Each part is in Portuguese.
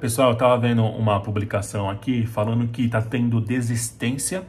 Pessoal, eu estava vendo uma publicação aqui falando que está tendo desistência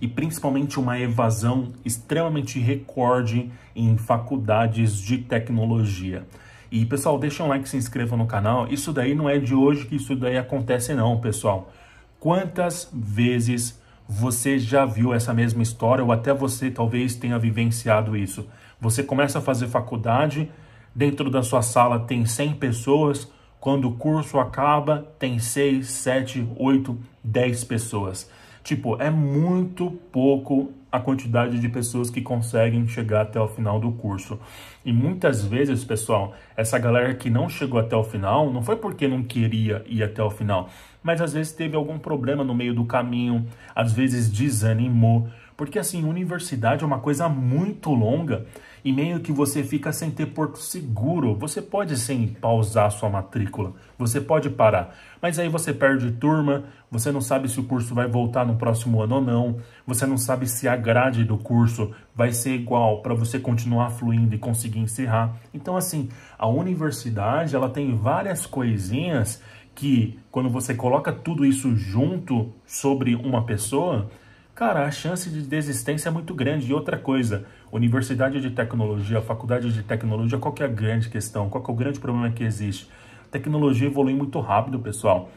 e principalmente uma evasão extremamente recorde em faculdades de tecnologia. E pessoal, deixa um like, se inscreva no canal. Isso daí não é de hoje que isso daí acontece não, pessoal. Quantas vezes você já viu essa mesma história ou até você talvez tenha vivenciado isso? Você começa a fazer faculdade, dentro da sua sala tem 100 pessoas, quando o curso acaba, tem 6, 7, 8, 10 pessoas. Tipo, é muito pouco a quantidade de pessoas que conseguem chegar até o final do curso. E muitas vezes, pessoal, essa galera que não chegou até o final não foi porque não queria ir até o final, mas às vezes teve algum problema no meio do caminho, às vezes desanimou. Porque assim, universidade é uma coisa muito longa e meio que você fica sem ter porto seguro. Você pode sim pausar sua matrícula, você pode parar, mas aí você perde turma, você não sabe se o curso vai voltar no próximo ano ou não, você não sabe se a grade do curso vai ser igual para você continuar fluindo e conseguir encerrar. Então assim, a universidade, ela tem várias coisinhas que quando você coloca tudo isso junto sobre uma pessoa, cara, a chance de desistência é muito grande. E outra coisa, universidade de tecnologia, faculdade de tecnologia, qual que é a grande questão? Qual que é o grande problema que existe? A tecnologia evolui muito rápido, pessoal.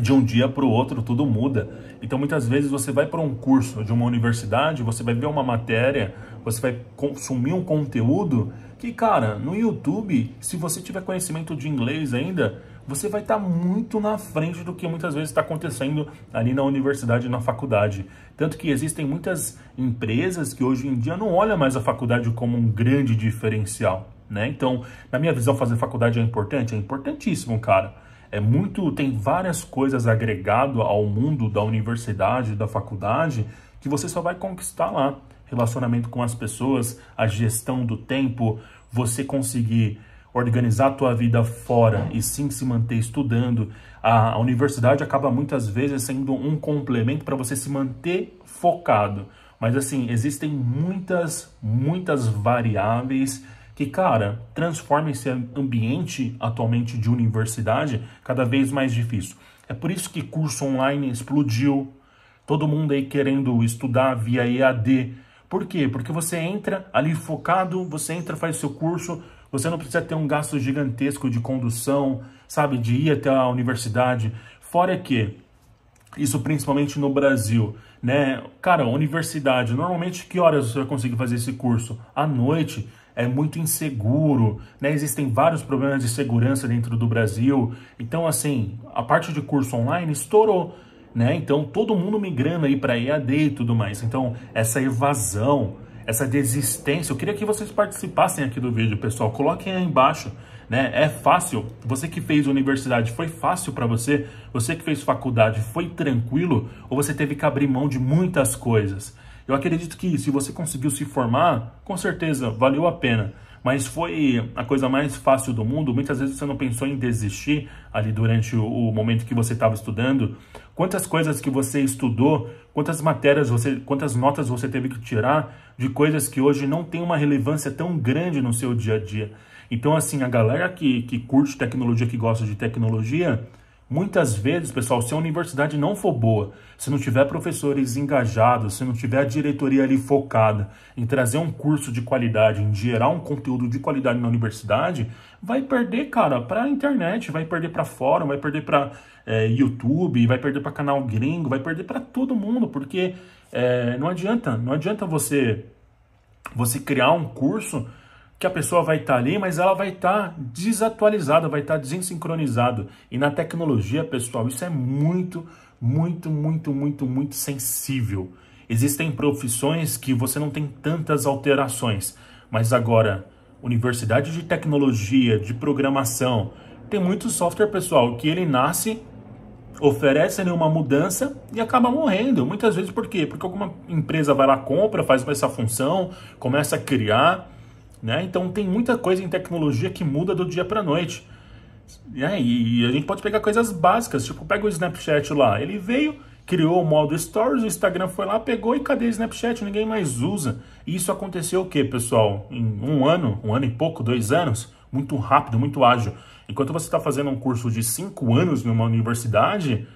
De um dia para o outro, tudo muda. Então, muitas vezes, você vai para um curso de uma universidade, você vai ver uma matéria, você vai consumir um conteúdo que, cara, no YouTube, se você tiver conhecimento de inglês ainda, você vai estar tá muito na frente do que muitas vezes está acontecendo ali na universidade na faculdade. Tanto que existem muitas empresas que hoje em dia não olham mais a faculdade como um grande diferencial. Né? Então, na minha visão, fazer faculdade é importante? É importantíssimo, cara. É muito, tem várias coisas agregado ao mundo da universidade, da faculdade, que você só vai conquistar lá. Relacionamento com as pessoas, a gestão do tempo, você conseguir organizar a tua vida fora e sim se manter estudando. A, a universidade acaba muitas vezes sendo um complemento para você se manter focado. Mas assim, existem muitas, muitas variáveis que, cara, transformam esse ambiente atualmente de universidade cada vez mais difícil. É por isso que curso online explodiu, todo mundo aí querendo estudar via EAD. Por quê? Porque você entra ali focado, você entra, faz seu curso, você não precisa ter um gasto gigantesco de condução, sabe, de ir até a universidade. Fora que isso principalmente no Brasil, né? Cara, universidade, normalmente que horas você vai conseguir fazer esse curso? À noite, é muito inseguro, né? Existem vários problemas de segurança dentro do Brasil. Então, assim, a parte de curso online estourou, né? Então, todo mundo migrando aí para EAD e tudo mais. Então, essa evasão essa desistência, eu queria que vocês participassem aqui do vídeo, pessoal. Coloquem aí embaixo, né? É fácil. Você que fez universidade, foi fácil para você? Você que fez faculdade, foi tranquilo? Ou você teve que abrir mão de muitas coisas? Eu acredito que se você conseguiu se formar, com certeza valeu a pena mas foi a coisa mais fácil do mundo. Muitas vezes você não pensou em desistir ali durante o, momento que você estava estudando. Quantas coisas que você estudou, quantas matérias você, quantas notas você teve que tirar de coisas que hoje não tem uma relevância tão grande no seu dia a dia. Então, assim, a galera que, que curte tecnologia, que gosta de tecnologia, Muitas vezes, pessoal, se a universidade não for boa, se não tiver professores engajados, se não tiver a diretoria ali focada em trazer um curso de qualidade, em gerar um conteúdo de qualidade na universidade, vai perder, cara, para a internet, vai perder para fórum, vai perder para é, YouTube, vai perder para canal gringo, vai perder para todo mundo, porque é, não adianta, não adianta você você criar um curso que a pessoa vai estar tá ali, mas ela vai estar tá desatualizada, vai estar tá desincronizada. E na tecnologia, pessoal, isso é muito, muito, muito, muito, muito sensível. Existem profissões que você não tem tantas alterações, mas agora, universidade de tecnologia, de programação, tem muito software, pessoal, que ele nasce, oferece nenhuma mudança e acaba morrendo. Muitas vezes por quê? Porque alguma empresa vai lá, compra, faz essa função, começa a criar né? Então tem muita coisa em tecnologia que muda do dia para noite. E, e a gente pode pegar coisas básicas, tipo, pega o Snapchat lá. Ele veio, criou o modo Stories, o Instagram foi lá, pegou e cadê o Snapchat? Ninguém mais usa. E isso aconteceu o que, pessoal? Em um ano, um ano e pouco, dois anos? Muito rápido, muito ágil. Enquanto você está fazendo um curso de cinco anos numa universidade,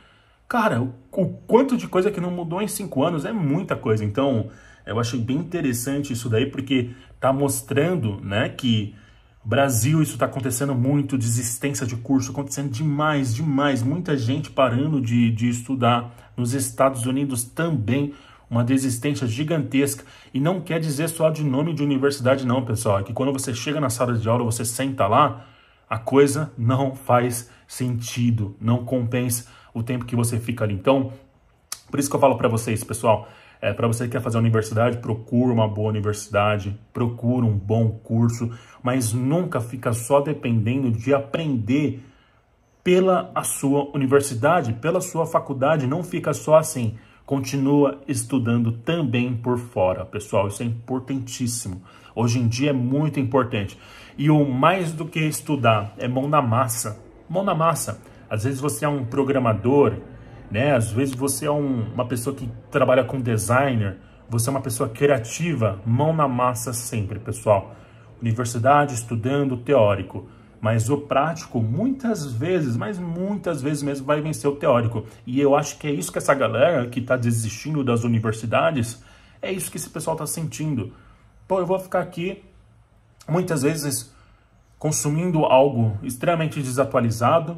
cara, o, o quanto de coisa que não mudou em cinco anos é muita coisa. Então, eu acho bem interessante isso daí, porque está mostrando né, que Brasil isso está acontecendo muito, desistência de curso acontecendo demais, demais. Muita gente parando de, de estudar. Nos Estados Unidos também uma desistência gigantesca. E não quer dizer só de nome de universidade não, pessoal. É que quando você chega na sala de aula, você senta lá, a coisa não faz sentido, não compensa o tempo que você fica ali. Então, por isso que eu falo para vocês, pessoal, é, para você que quer fazer universidade, procura uma boa universidade, procura um bom curso, mas nunca fica só dependendo de aprender pela a sua universidade, pela sua faculdade, não fica só assim, continua estudando também por fora, pessoal, isso é importantíssimo. Hoje em dia é muito importante. E o mais do que estudar é mão na massa, mão na massa. Às vezes você é um programador, né? Às vezes você é um, uma pessoa que trabalha com designer, você é uma pessoa criativa, mão na massa sempre, pessoal. Universidade, estudando, teórico. Mas o prático, muitas vezes, mas muitas vezes mesmo, vai vencer o teórico. E eu acho que é isso que essa galera que está desistindo das universidades, é isso que esse pessoal está sentindo. Pô, eu vou ficar aqui, muitas vezes, consumindo algo extremamente desatualizado,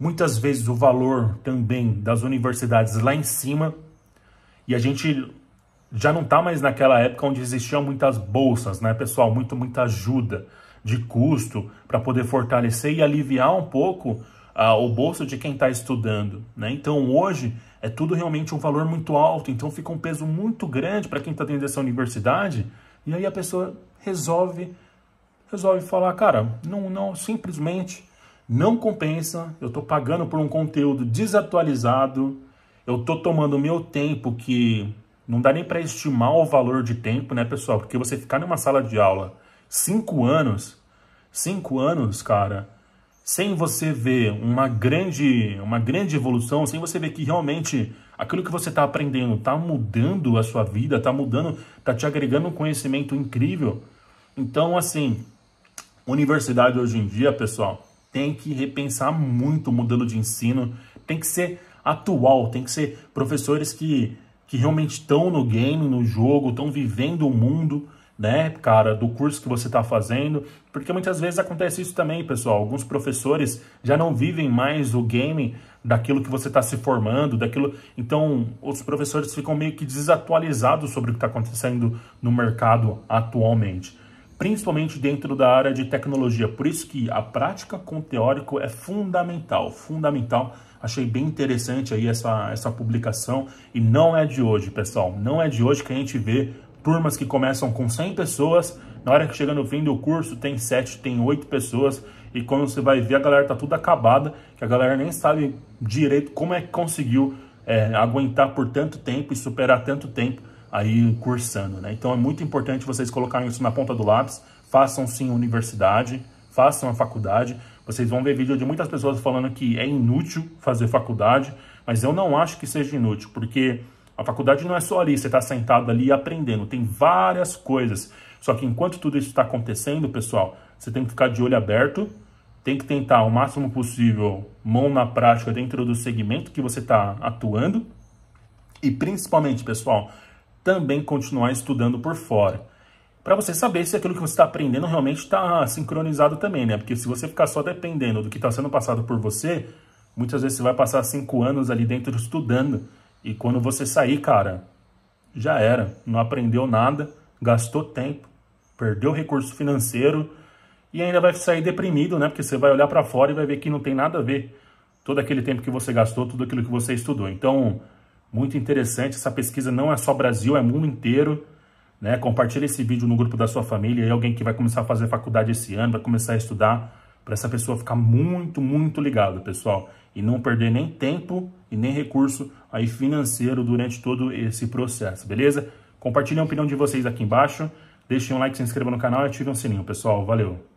Muitas vezes o valor também das universidades lá em cima e a gente já não está mais naquela época onde existiam muitas bolsas, né, pessoal? Muito, muita ajuda de custo para poder fortalecer e aliviar um pouco ah, o bolso de quem está estudando, né? Então hoje é tudo realmente um valor muito alto, então fica um peso muito grande para quem está dentro dessa universidade e aí a pessoa resolve resolve falar, cara, não, não, simplesmente não compensa, eu estou pagando por um conteúdo desatualizado, eu estou tomando meu tempo que não dá nem para estimar o valor de tempo, né, pessoal? Porque você ficar numa sala de aula cinco anos, cinco anos, cara, sem você ver uma grande, uma grande evolução, sem você ver que realmente aquilo que você está aprendendo está mudando a sua vida, está mudando, está te agregando um conhecimento incrível. Então, assim, universidade hoje em dia, pessoal, tem que repensar muito o modelo de ensino, tem que ser atual, tem que ser professores que, que realmente estão no game, no jogo, estão vivendo o mundo, né, cara, do curso que você está fazendo, porque muitas vezes acontece isso também, pessoal. Alguns professores já não vivem mais o game daquilo que você está se formando, daquilo. Então, os professores ficam meio que desatualizados sobre o que está acontecendo no mercado atualmente principalmente dentro da área de tecnologia. Por isso que a prática com teórico é fundamental, fundamental. Achei bem interessante aí essa, essa publicação e não é de hoje, pessoal. Não é de hoje que a gente vê turmas que começam com 100 pessoas, na hora que chega no fim do curso tem 7, tem 8 pessoas e quando você vai ver a galera tá tudo acabada, que a galera nem sabe direito como é que conseguiu é, aguentar por tanto tempo e superar tanto tempo aí cursando, né? Então é muito importante vocês colocarem isso na ponta do lápis, façam sim universidade, façam a faculdade. Vocês vão ver vídeo de muitas pessoas falando que é inútil fazer faculdade, mas eu não acho que seja inútil, porque a faculdade não é só ali, você está sentado ali aprendendo, tem várias coisas. Só que enquanto tudo isso está acontecendo, pessoal, você tem que ficar de olho aberto, tem que tentar o máximo possível mão na prática dentro do segmento que você está atuando. E principalmente, pessoal, também continuar estudando por fora. Para você saber se aquilo que você está aprendendo realmente está sincronizado também, né? Porque se você ficar só dependendo do que está sendo passado por você, muitas vezes você vai passar cinco anos ali dentro estudando. E quando você sair, cara, já era. Não aprendeu nada, gastou tempo, perdeu recurso financeiro e ainda vai sair deprimido, né? Porque você vai olhar para fora e vai ver que não tem nada a ver todo aquele tempo que você gastou, tudo aquilo que você estudou. Então, muito interessante, essa pesquisa não é só Brasil, é mundo inteiro. Né? Compartilhe esse vídeo no grupo da sua família e alguém que vai começar a fazer faculdade esse ano, vai começar a estudar, para essa pessoa ficar muito, muito ligada, pessoal. E não perder nem tempo e nem recurso aí financeiro durante todo esse processo, beleza? Compartilhe a opinião de vocês aqui embaixo, deixem um like, se inscreva no canal e ativem o sininho, pessoal. Valeu!